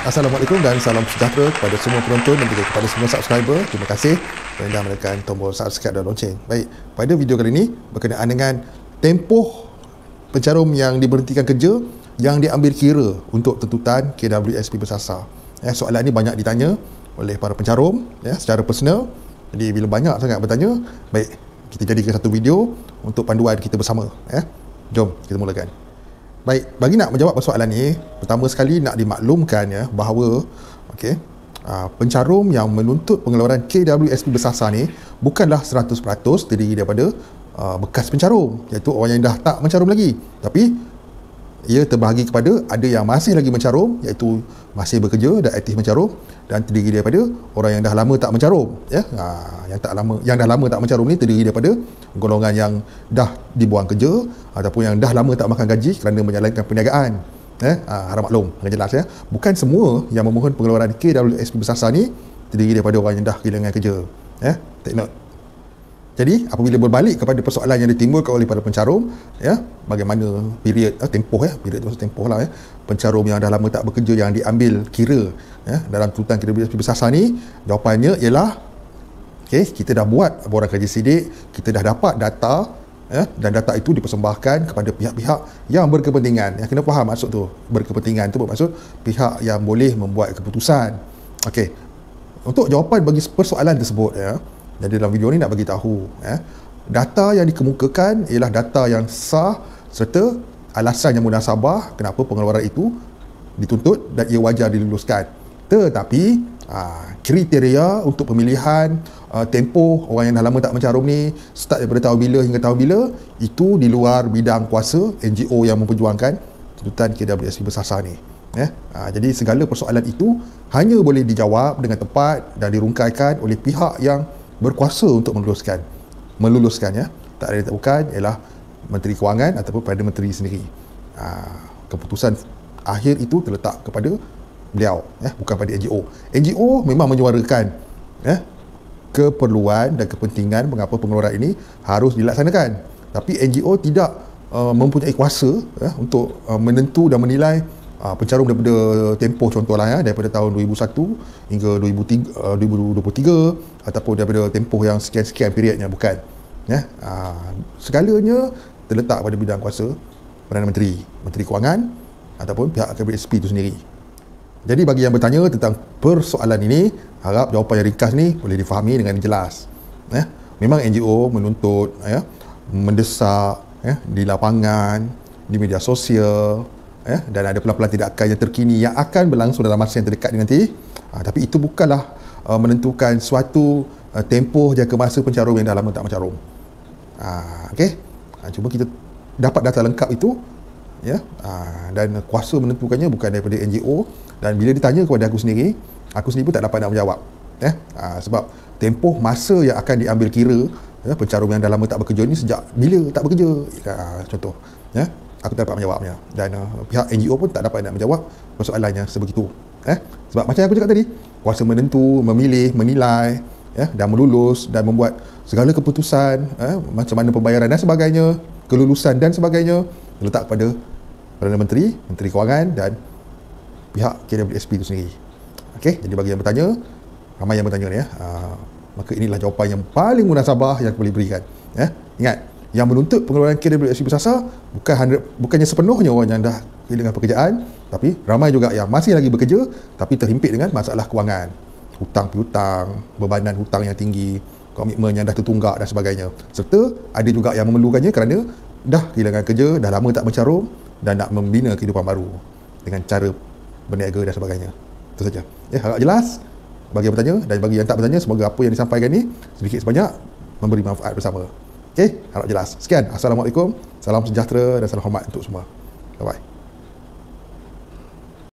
Assalamualaikum dan salam sejahtera kepada semua penonton dan juga kepada semua subscriber. Terima kasih kerana menekan tombol subscribe dan lonceng. Baik, pada video kali ini berkenaan dengan tempoh pencarum yang diberhentikan kerja yang diambil kira untuk tuntutan KWSP bersasar. Eh, soalan ini banyak ditanya oleh para pencarum ya, secara personal. Jadi bila banyak sangat bertanya, baik kita jadikan satu video untuk panduan kita bersama. Ya. Jom kita mulakan. Baik, bagi nak menjawab persoalan ni, pertama sekali nak dimaklumkan ya bahawa okey, ah, pencarum yang menuntut pengeluaran KWSP bersasar ni bukanlah 100% terdiri daripada ah, bekas pencarum, iaitu orang yang dah tak mencarum lagi. Tapi ia terbahagi kepada ada yang masih lagi mencarum iaitu masih bekerja dan aktif mencarum dan terdiri daripada orang yang dah lama tak mencarum ya ha, yang tak lama yang dah lama tak mencarum ni terdiri daripada golongan yang dah dibuang kerja ataupun yang dah lama tak makan gaji kerana menjalankan perniagaan ya, ha, harap maklum dengan jelas ya bukan semua yang memohon pengeluaran KWSP bersasar ni terdiri daripada orang yang dah kehilangan kerja ya take note jadi apabila berbalik kepada persoalan yang ditimbulkan oleh para pencarum, ya, bagaimana period eh, tempoh ya, period masa tempoh lah ya, pencarum yang dah lama tak bekerja yang diambil kira ya, dalam tuntutan kira biasa biasa ni, jawapannya ialah okay, kita dah buat laporan kerja sidik, kita dah dapat data ya, dan data itu dipersembahkan kepada pihak-pihak yang berkepentingan. Ya, kena faham maksud tu, berkepentingan tu bermaksud pihak yang boleh membuat keputusan. okay Untuk jawapan bagi persoalan tersebut ya, jadi dalam video ni nak bagi tahu eh, data yang dikemukakan ialah data yang sah serta alasan yang munasabah kenapa pengeluaran itu dituntut dan ia wajar diluluskan. Tetapi ah, kriteria untuk pemilihan ah, tempoh orang yang dah lama tak mencarum ni start daripada tahun bila hingga tahun bila itu di luar bidang kuasa NGO yang memperjuangkan tuntutan KWSP bersasar ni. Eh, ya, jadi segala persoalan itu hanya boleh dijawab dengan tepat dan dirungkaikan oleh pihak yang berkuasa untuk meluluskan meluluskan ya tak ada tak bukan ialah menteri kewangan ataupun pada menteri sendiri ha, keputusan akhir itu terletak kepada beliau ya bukan pada NGO NGO memang menyuarakan ya keperluan dan kepentingan mengapa pengeluaran ini harus dilaksanakan tapi NGO tidak uh, mempunyai kuasa ya, untuk uh, menentu dan menilai uh, pencarum daripada tempoh contohlah ya daripada tahun 2001 hingga 2003, 2023 ataupun daripada tempoh yang sekian-sekian periodnya bukan ya uh, segalanya terletak pada bidang kuasa Perdana Menteri Menteri Kewangan ataupun pihak KBSP itu sendiri jadi bagi yang bertanya tentang persoalan ini harap jawapan yang ringkas ni boleh difahami dengan jelas ya memang NGO menuntut ya mendesak ya di lapangan di media sosial eh, dan ada pelan-pelan tindakan yang terkini yang akan berlangsung dalam masa yang terdekat ni nanti ha, tapi itu bukanlah uh, menentukan suatu uh, tempoh jangka masa pencarum yang dah lama tak mencarum ha, ok ha, cuma kita dapat data lengkap itu ya ha, dan kuasa menentukannya bukan daripada NGO dan bila ditanya kepada aku sendiri aku sendiri pun tak dapat nak menjawab eh, ha, sebab tempoh masa yang akan diambil kira ya, pencarum yang dah lama tak bekerja ni sejak bila tak bekerja ha, contoh ya aku tak dapat menjawabnya dan uh, pihak NGO pun tak dapat nak menjawab persoalannya sebegitu eh sebab macam yang aku cakap tadi kuasa menentu memilih menilai ya dan melulus dan membuat segala keputusan eh macam mana pembayaran dan sebagainya kelulusan dan sebagainya letak pada Perdana Menteri Menteri Kewangan dan pihak KWSP itu sendiri Okey, jadi bagi yang bertanya ramai yang bertanya ni ya uh, maka inilah jawapan yang paling munasabah yang aku boleh berikan ya ingat yang menuntut pengeluaran kira daripada SPB sasar bukan 100, bukannya sepenuhnya orang yang dah kehilangan pekerjaan tapi ramai juga yang masih lagi bekerja tapi terhimpit dengan masalah kewangan hutang piutang bebanan hutang yang tinggi komitmen yang dah tertunggak dan sebagainya serta ada juga yang memerlukannya kerana dah kehilangan kerja dah lama tak mencarum dan nak membina kehidupan baru dengan cara berniaga dan sebagainya itu saja ya, harap jelas bagi yang bertanya dan bagi yang tak bertanya semoga apa yang disampaikan ini sedikit sebanyak memberi manfaat bersama Okey, harap jelas. Sekian. Assalamualaikum. Salam sejahtera dan salam hormat untuk semua. Bye-bye.